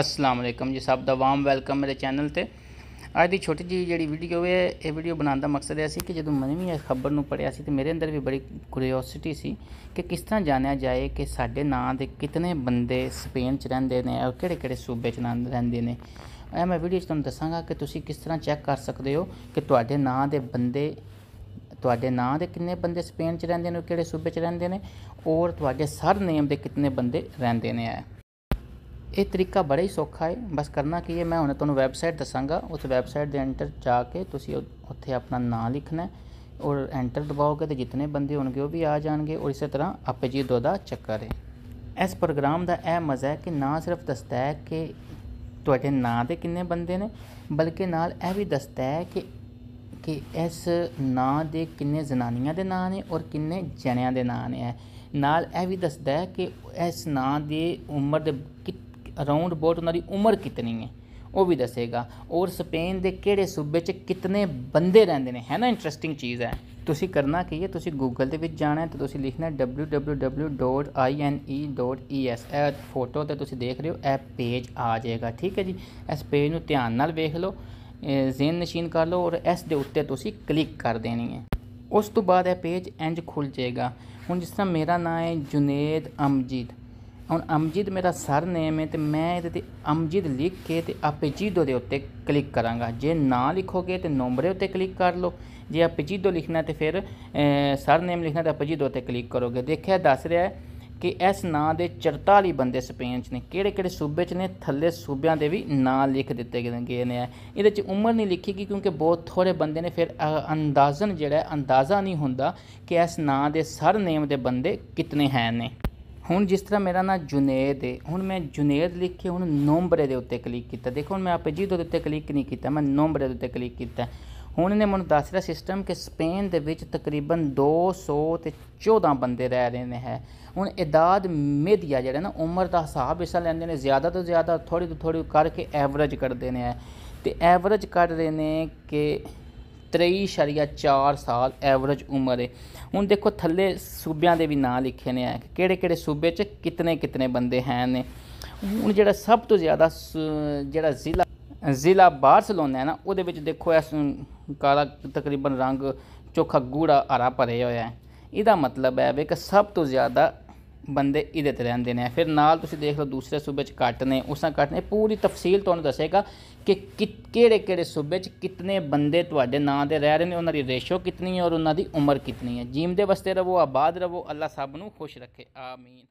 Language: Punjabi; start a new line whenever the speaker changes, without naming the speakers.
ਅਸਲਾਮ ਅਲੈਕਮ ਜੀ ਸਭ ਦਾ ਵਾਰਮ ਵੈਲਕਮ ਮੇਰੇ ਚੈਨਲ ਤੇ ਅੱਜ ਦੀ ਛੋਟੀ ਜਿਹੀ ਜਿਹੜੀ ਵੀਡੀਓ ਹੈ ਇਹ ਵੀਡੀਓ ਬਣਾਉਣ ਦਾ ਮਕਸਦ ਇਹ ਸੀ ਕਿ ਜਦੋਂ ਮੈਂ ਵੀ ਇਹ ਖਬਰ ਨੂੰ ਪੜਿਆ ਸੀ ਤੇ ਮੇਰੇ ਅੰਦਰ ਵੀ ਬੜੀ ਕੁਰੀਓਸਿਟੀ ਸੀ ਕਿ ਕਿਸ ਤਰ੍ਹਾਂ ਜਾਣਿਆ ਜਾਏ ਕਿ ਸਾਡੇ ਨਾਂ ਦੇ ਕਿਤਨੇ ਬੰਦੇ ਸਪੇਨ 'ਚ ਰਹਿੰਦੇ ਨੇ ਔਰ ਕਿਹੜੇ-ਕਿਹੜੇ ਸੂਬੇ 'ਚ ਰਹਿੰਦੇ ਨੇ ਇਹ ਮੈਂ ਵੀਡੀਓ 'ਚ ਤੁਹਾਨੂੰ ਦੱਸਾਂਗਾ ਕਿ ਤੁਸੀਂ ਕਿਸ ਤਰ੍ਹਾਂ ਚੈੱਕ ਕਰ ਸਕਦੇ ਹੋ ਕਿ ਤੁਹਾਡੇ ਨਾਂ ਦੇ ਬੰਦੇ ਤੁਹਾਡੇ ਨਾਂ ਦੇ ਕਿੰਨੇ ਬੰਦੇ ਸਪੇਨ 'ਚ ਰਹਿੰਦੇ ਨੇ ਔਰ ਕਿਹੜੇ ਸੂਬੇ 'ਚ ਰਹਿੰਦੇ ਨੇ ਔਰ ਤੁਹਾਡੇ ਸਰ ਨੇਮ ਦੇ ਕਿੰਨੇ ਬੰਦੇ ਰਹਿੰਦੇ ਨੇ ਆ ਇਹ ਤਰੀਕਾ ਬੜਾ ਹੀ ਸੌਖਾ ਹੈ ਬਸ ਕਰਨਾ ਕੀ ਹੈ ਮੈਂ ਹੁਣ ਤੁਹਾਨੂੰ ਵੈਬਸਾਈਟ ਦੱਸਾਂਗਾ ਉਸ ਵੈਬਸਾਈਟ ਦੇ ਐਂਟਰ ਜਾ ਕੇ ਤੁਸੀਂ ਉੱਥੇ ਆਪਣਾ ਨਾਮ ਲਿਖਣਾ ਹੈ ਔਰ ਐਂਟਰ ਦਬਾਓਗੇ ਤੇ ਜਿੰਨੇ ਬੰਦੇ ਹੋਣਗੇ ਉਹ ਵੀ ਆ ਜਾਣਗੇ ਔਰ ਇਸੇ ਤਰ੍ਹਾਂ ਆਪੇ ਜੀ ਦੋ ਦਾ ਚੱਕਰ ਹੈ ਇਸ ਪ੍ਰੋਗਰਾਮ ਦਾ ਇਹ ਮਜ਼ਾ ਹੈ ਕਿ ਨਾ ਸਿਰਫ ਦੱਸਦਾ ਹੈ ਕਿ ਤੁਹਾਡੇ ਨਾਂ ਦੇ ਕਿੰਨੇ ਬੰਦੇ ਨੇ ਬਲਕਿ ਨਾਲ ਇਹ ਵੀ ਦੱਸਦਾ ਹੈ ਕਿ ਕਿ ਇਸ ਨਾਂ ਦੇ ਕਿੰਨੇ ਜ਼ਨਾਨੀਆਂ ਦੇ ਨਾਂ ਨੇ ਔਰ ਕਿੰਨੇ ਜਣਿਆਂ ਦੇ ਨਾਂ ਨੇ ਨਾਲ ਇਹ ਵੀ ਦੱਸਦਾ ਹੈ ਕਿ ਇਸ ਨਾਂ ਦੀ ਉਮਰ ਦੇ ਅਰਾਊਂਡ ਬੋਟ ਉਹਨਾਂ ਦੀ ਉਮਰ ਕਿਤਨੀ ਹੈ ਉਹ ਵੀ ਦੱਸੇਗਾ ਔਰ ਸਪੇਨ ਦੇ ਕਿਹੜੇ ਸੂਬੇ 'ਚ ਕਿੰਨੇ ਬੰਦੇ ਰਹਿੰਦੇ ਨੇ ਹੈ ਨਾ ਇੰਟਰਸਟਿੰਗ ਚੀਜ਼ ਹੈ ਤੁਸੀਂ ਕਰਨਾ ਕੀ ਹੈ ਤੁਸੀਂ ਗੂਗਲ ਦੇ ਵਿੱਚ ਜਾਣਾ ਹੈ ਤੇ ਤੁਸੀਂ ਲਿਖਣਾ www.ine.es ਇਹ ਫੋਟੋ ਤੇ ਤੁਸੀਂ ਦੇਖ ਰਹੇ ਹੋ ਇਹ ਪੇਜ ਆ ਜਾਏਗਾ ਠੀਕ ਹੈ ਜੀ ਇਸ ਪੇਜ ਨੂੰ ਧਿਆਨ ਨਾਲ ਵੇਖ ਲਓ ਜ਼ੇਨ ਨਸ਼ੀਨ ਕਰ ਲਓ ਔਰ ਇਸ ਦੇ ਉੱਤੇ ਤੁਸੀਂ ਕਲਿੱਕ ਕਰ ਦੇਣੀ ਹੈ ਉਸ ਤੋਂ ਬਾਅਦ ਇਹ ਪੇਜ ਇੰਜ ਖੁੱਲ ਜਾਏਗਾ ਹੁਣ ਜਿਸ ਤਰ੍ਹਾਂ ਮੇਰਾ ਨਾਮ ਹੈ ਜੁਨੇਦ ਅਮਜੀਤ ਹੁਣ ਅਮਜੀਦ ਮੇਰਾ ਸਰਨੇਮ ਹੈ ਤੇ ਮੈਂ ਇਹਦੇ ਤੇ ਅਮਜੀਦ ਲਿਖ ਕੇ ਤੇ ਜੀਦੋ ਦੇ ਉੱਤੇ ਕਲਿੱਕ ਕਰਾਂਗਾ ਜੇ ਨਾ ਲਿਖੋਗੇ ਤੇ ਨੰਬਰੇ ਉੱਤੇ ਕਲਿੱਕ ਕਰ ਲਓ ਜੇ ਜੀਦੋ ਲਿਖਣਾ ਤੇ ਫਿਰ ਸਰਨੇਮ ਲਿਖਣਾ ਤੇ ਜੀਦੋ ਉੱਤੇ ਕਲਿੱਕ ਕਰੋਗੇ ਦੇਖਿਆ ਦੱਸ ਰਿਹਾ ਹੈ ਕਿ ਇਸ ਨਾਂ ਦੇ 44 ਬੰਦੇ ਸਪੇਨ 'ਚ ਨੇ ਕਿਹੜੇ-ਕਿਹੜੇ ਸੂਬੇ 'ਚ ਨੇ ਥੱਲੇ ਸੂਬਿਆਂ ਦੇ ਵੀ ਨਾਂ ਲਿਖ ਦਿੱਤੇ ਗਏ ਨੇ ਇਹਦੇ 'ਚ ਉਮਰ ਨਹੀਂ ਲਿਖੀ ਗਈ ਕਿਉਂਕਿ ਬਹੁਤ ਥੋੜੇ ਬੰਦੇ ਨੇ ਫਿਰ ਅੰਦਾਜ਼ਨ ਜਿਹੜਾ ਅੰਦਾਜ਼ਾ ਨਹੀਂ ਹੁੰਦਾ ਕਿ ਇਸ ਨਾਂ ਦੇ ਸਰਨੇਮ ਦੇ ਬੰਦੇ ਕਿੰਨੇ ਹੈ ਨੇ ਹੁਣ ਜਿਸ ਤਰ੍ਹਾਂ ਮੇਰਾ ਨਾਮ ਜੁਨੇਦ ਹੈ ਹੁਣ ਮੈਂ ਜੁਨੇਦ ਲਿਖ ਕੇ ਹੁਣ ਨੰਬਰੇ ਦੇ ਉੱਤੇ ਕਲਿੱਕ ਕੀਤਾ ਦੇਖੋ ਹੁਣ ਮੈਂ ਆਪੇ ਜੀ ਦੇ ਉੱਤੇ ਕਲਿੱਕ ਨਹੀਂ ਕੀਤਾ ਮੈਂ ਨੰਬਰੇ ਦੇ ਉੱਤੇ ਕਲਿੱਕ ਕੀਤਾ ਹੁਣ ਇਹਨੇ ਮੈਨੂੰ ਦੱਸ ਰਿਹਾ ਸਿਸਟਮ ਕਿ ਸਪੇਨ ਦੇ ਵਿੱਚ ਤਕਰੀਬਨ 200 ਤੇ 14 ਬੰਦੇ ਰਹਿ ਰਹੇ ਨੇ ਹੈ ਹੁਣ ਇਦਾਦ ਮੇਦੀਆ ਜਿਹੜਾ ਨਾ ਉਮਰ ਦਾ ਹਿਸਾਬ ਇਸਾ ਲੈਂਦੇ ਨੇ ਜ਼ਿਆਦਾ ਤੋਂ ਜ਼ਿਆਦਾ ਥੋੜੀ ਤੋਂ ਥੋੜੀ ਕਰਕੇ ਐਵਰੇਜ ਕਰਦੇ ਨੇ ਤੇ ਐਵਰੇਜ ਕੱਢ ਰਹੇ ਨੇ ਕਿ 23.4 ਸਾਲ ਐਵਰੇਜ ਉਮਰ ਹੈ ਹੁਣ ਦੇਖੋ ਥੱਲੇ ਸੂਬਿਆਂ ਦੇ ਵੀ ਨਾਂ ਲਿਖੇ ਨੇ ਆ ਕਿਹੜੇ ਕਿਹੜੇ ਸੂਬੇ 'ਚ ਕਿਤਨੇ ਕਿਤਨੇ ਬੰਦੇ ਹੈ ਨੇ ਹੁਣ ਜਿਹੜਾ ਸਭ ਤੋਂ ਜ਼ਿਆਦਾ ਜਿਹੜਾ ਜ਼ਿਲ੍ਹਾ ਜ਼ਿਲ੍ਹਾ ਬਾਰਸਲੋਨਾ ਹੈ ਨਾ ਉਹਦੇ ਵਿੱਚ ਦੇਖੋ ਇਸ ਕਾਲਾ ਤਕਰੀਬਨ ਰੰਗ ਚੋਖਾ ਗੂੜਾ ਹਰਾ ਭਰੇ ਹੋਇਆ ਹੈ ਇਹਦਾ ਮਤਲਬ ਹੈ ਵੇ ਕਿ ਸਭ ਤੋਂ ਜ਼ਿਆਦਾ ਬੰਦੇ ਇਹਦੇ ਤੇ ਰਹਿੰਦੇ ਨੇ ਫਿਰ ਨਾਲ ਤੁਸੀਂ ਦੇਖ ਲਓ ਦੂਸਰੇ ਸੂਬੇ 'ਚ ਕੱਟ ਨੇ ਉਸਾਂ ਕੱਟ ਨੇ ਪੂਰੀ ਤਫਸੀਲ ਤੁਹਾਨੂੰ ਦੱਸੇਗਾ ਕਿ ਕਿਹੜੇ ਕਿਹੜੇ ਸੂਬੇ 'ਚ ਕਿੰਨੇ ਬੰਦੇ ਤੁਹਾਡੇ ਨਾਂ ਦੇ ਰਹਿ ਰਹੇ ਨੇ ਉਹਨਾਂ ਦੀ ਰੇਸ਼ੋ ਕਿੰਨੀ ਹੈ ਔਰ ਉਹਨਾਂ ਦੀ ਉਮਰ ਕਿੰਨੀ ਹੈ ਜੀਮ ਦੇ ਵਸਤੇ ਰਵੋ ਆਬਾਦ ਰਵੋ ਅੱਲਾ ਸਭ ਨੂੰ ਖੁਸ਼ ਰੱਖੇ ਆਮੀਨ